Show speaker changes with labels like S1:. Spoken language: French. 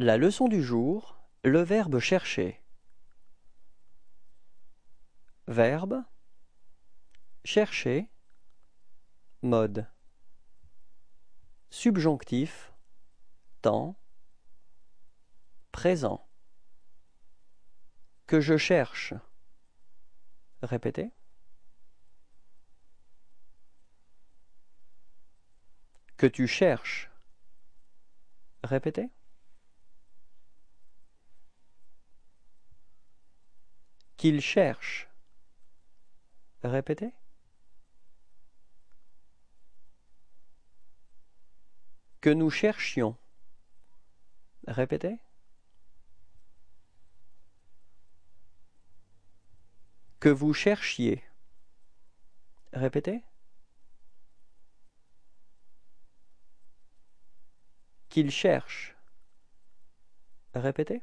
S1: La leçon du jour, le verbe chercher. Verbe chercher mode subjonctif temps présent que je cherche répétez que tu cherches répétez qu'il cherche. Répétez. Que nous cherchions. Répétez. Que vous cherchiez. Répétez. Qu'il cherche. Répétez.